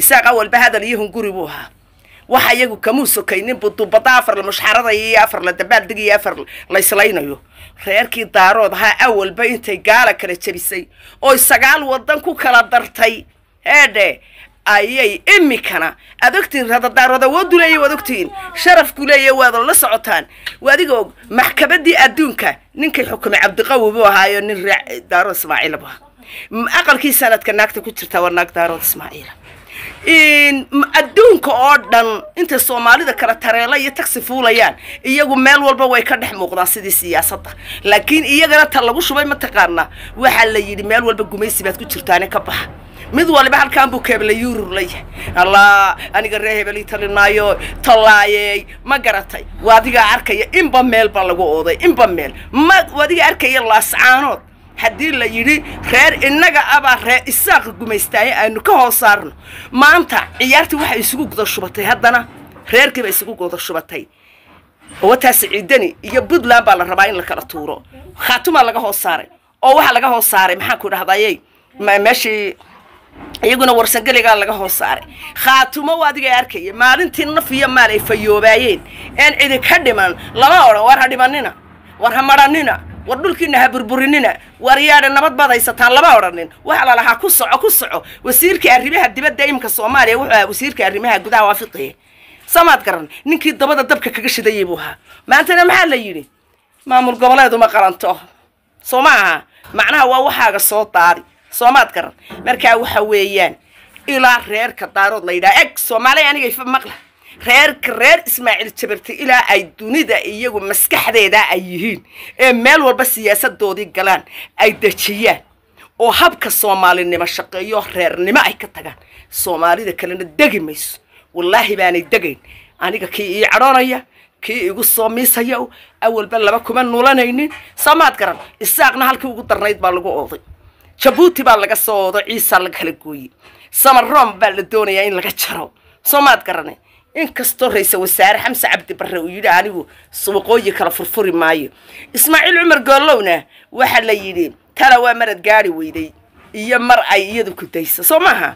isaaq awalba hadal iyo hunguri buu ahaa waxa iyagu kamuu sokaynin buduubada afar mushxarada iyo afar la dabaaldega iyo afar laylaynayo reerkii daarood ahaa awalba intay gaala kala jabisay oy sagaal wadan ku kala dartay eedhe ayay imikana aad ogtiin radadaarood awoodu leeya waad ogtihiin sharafku leeya waad la socotaan adiga og maxkamaddii adduunka ninkay xukumay cabdiqawi buu ahaayo nin daarood ismaaciila bu ahaa aqalkii sanadka naagta ku jirtaa waa naag daarood ismaaciila adduunka oo dhan intay soomaalida kala tareela iyo taxi fuulayaan iyagu meel walba way ka dhex muuqdaan sidii siyaasadda laakiin iyagana ta lagu shubay mataqaana waxaa la yidhi meel walba gumaysi baad ku jirtaane ka baxa mid waliba halkaan buu keebla la yahay allah aniga ree hebelii talinaayo maayo tallaayey ma garatay waadigaa arkaya inba meel baa lagu ooday inba meel ma waadigaa arkaya laascaanood haddii la yidhi reer innaga abaa reer isaaq gumaystaaye aynu ka hoos saarno maanta ciyaartii waxay isugu guda shubatay haddana reerkiiba isugu guda shubatay wataa siciidani iyo puntland baa la rabaa in la kala tuuro khaatumaa laga hoos saaray oo waxaa laga hoos saaray maxaanku dhahdaye meeshii iyaguna warsangeligaa laga hoos saaray khaatumo w adiga arkaya maalintii naf iyo maal ay fayoobaayeen een cidi ka dhiman lama odhan war ha dhimanina war ha madhanina war dhulkiina ha burburinina war yaadha nabad baad haysataan lama odhanin waxa la lahaa ku soco ku soco wasiirka arrimaha dibadda imka soomaaliya wuxuu ahaa wasiirka arrimaha gudaha waa fiqiye samaad garan ninkii dabada dabka kaga shidayay buu ahaa maantana maxaa la yidhi maamul goboleeduma qalanto soo ma aha macnaha waa waxaaga soo daari soomaad garan markaa waxa weeyaan ilaa reerka daarood la yidhaha eg soomaaliya anigay maqla reerka reer ismaaciil jabarte ilaa ay dunida iyagu maskaxdeeda ay yihiin ee meel walba siyaasadoodii galaan ay dejiyaan oo habka soomaalinimo shaqeeyo reernimo ay ka tagaan soomaalida kalena degi mayso wallaahi baanay degayn aniga kii ii cadhoonaya kii igu soo miisaya awalba laba kuma nulanaynin soo maad garan isaaqna halkii ugu darnayd baa lagu ooday jabuuti baa laga soo oodo ciisaa laga kala gooye samaroom baa la doonayaa in laga jaro soo maad garane inkastoo ra-iisul wasaare xamse cabdi barre uu yidhi anigu suuqooyi kala furfuri maayo ismaaciil cumar goollowna waxaa la yidhi tana waa marad gaari weyday iyo mar ay iyadu ku daysa soo maaha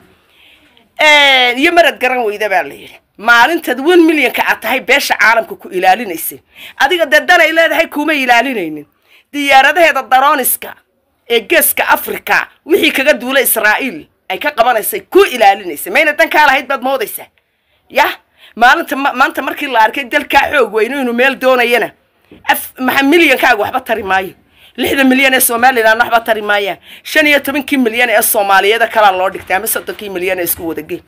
iyo marad garan weyda baa la yidhi maalintaad one millionka aad tahay beesha caalamka ku ilaalinaysa adiga dee danay leedahay kuma ilaalinaynin diyaaradaheeda darooniska ee geeska africa wixii kaga duula israa'iil ay ka qabanaysay ku ilaalinaysa mayna dankaa lahayd baad moodaysaa yah maalinta maanta markii la arkay dalkaa xoog weyno inuu meel doonayana af maxa milyankaaga waxba tari maayo lixdan milyan ee somalilan waxba tari maayaan shan iyo tobankii milyan ee soomaaliyada kalaa loo dhigtay ama soddonkii milyan ee isku wadage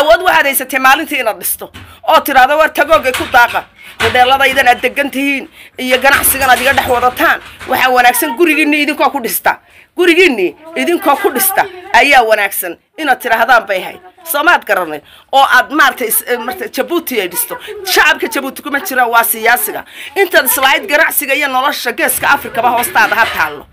awood waxaad haysatee maalintii inaad dhisto oo tidhaahdo waar tagoogay ku daaqa hodeeladaydan aad degan tihiin iyo ganacsigan aad iga dhex wadataan waxaa wanaagsan gurigiina idinkoo ku dhistaa gurigiinnii idinkoo ku dhista ayaa wanaagsan inaad tidhaahdaan bay hayd soomaad garanay oo aad maarata eh, jabuuti ay dhisto shacabka jabuuti kuma jira waa siyaasiga intaad islahayd ganacsiga iyo nolosha geeska afrikaba hoostaada ha taallo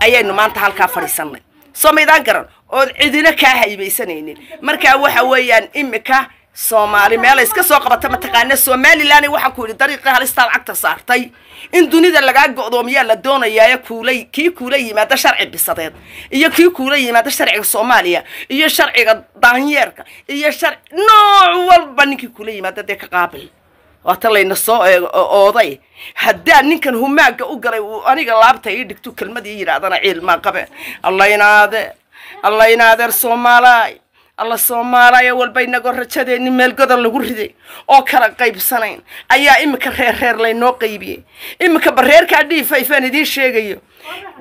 ayaynu maanta halkaa fadhiisanay soo maydaan garan ood cidina kaa haybaysanaynin markaa waxa weeyaan imika soomaali meelay iska soo qabata mataqaana somalilan waxaan ku yidhi dariiqa halistaad cagta saartay in dunida lagaa go-doomiyaa la doonayaae kuulay kii kuula yimaada sharci bisadeed iyo kii kuula yimaada sharciga soomaaliya iyo sharciga daanyeerka iyo sharci nooc walba ninkii kuula yimaada dee ka qaabil waata layna soo eh, ooday haddaa ninkan humaagga u galay uu aniga laabta ii dhigtu kelmadii yidhaahdana ciilmaa qabe allaynaade allaynaadeer adeer alla soomaalaya walba inagoo rajadeenni meelgoda lagu riday oo kala qaybsanayn ayaa iminka reer reer laynoo qaybiyey iminka bareerkaa dhiifayfaan idiin sheegayo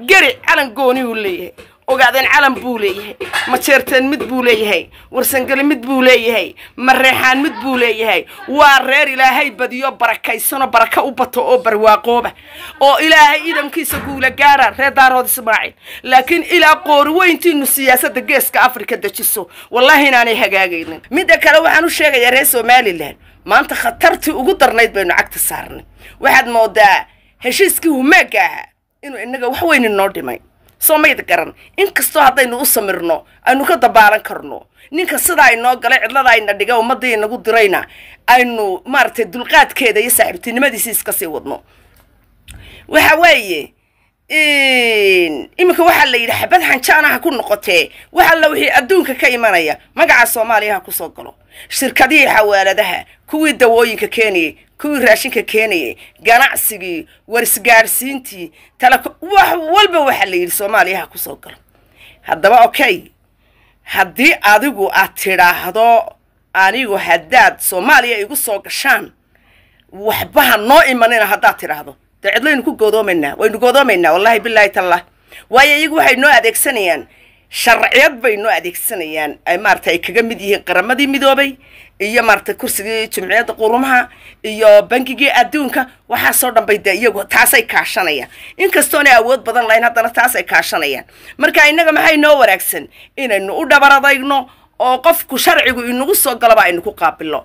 geri calan gooni uu leeyahay ogaadeen calan buu leeyahay ma jeerteen mid buu leeyahay warsangeli mid buu leeyahay ma reexaan mid buu leeyahay waa reer ilaahay badiyo barakaysano baraka u bato oo barwaaqooba oo ilaahay idamkiisa guula gaara reer daarood ismaaciil laakiin ilaa qooriweyntiinu siyaasadda geeska afrika dejiso wallahi inaanay hagaagaynin midda kale waxaan u sheegayaa reer somalilan maanta khatartii ugu darnayd baynu cagta saarnay waxaad moodaa heshiiskii humaaga ahaa inuu inaga wax weyn inoo dhimay soo mayd garan inkastoo haddaynu u samirno aynu ka dabaalan karno ninka sidaa inoo galay cidlada ayna dhigay ummadda inagu dirayna aynu maaragtay dulqaadkeeda iyo saaxiibtinimadiisi iska sii wadno waxa weeye iminka waxaa la yidhi xabad xanjaana ku noqotee wax alla wixii adduunka ka imanaya magaca soomaaliyaha ku soo galo shirkadihii xawaaladaha kuwii dawooyinka keenayay kuwii raashinka keenayay ganacsigii warisgaarsiintii taleko wax walba waxaa la yidhi soomaaliya ha ku soo galo haddaba okay haddii adigu aad tidhaahdo anigu haddaad soomaaliya igu soo gashaan waxbaha noo imanina haddaad tidhaahdo dee cidlaynu ku godoomaynaa waynu godoomaynaa wallahi bilaahi tallah waayo iyagu waxay noo adeegsanayaan sharciyad bay noo adeegsanayaan ay maarata ay kaga mid yihiin qaramadii midoobay iyo maarata kursigii jumciyadda qurumaha iyo bankigii adduunka waxaasoo dhan bay dee iyagu taasay kaashanayaan inkastoona awood badan lahayn haddana taasay kaashanayaan marka innaga maxay noo wanaagsan inaynu u dhabaradayno oo qofku sharcigu inagu soo galaba aynu ku qaabilo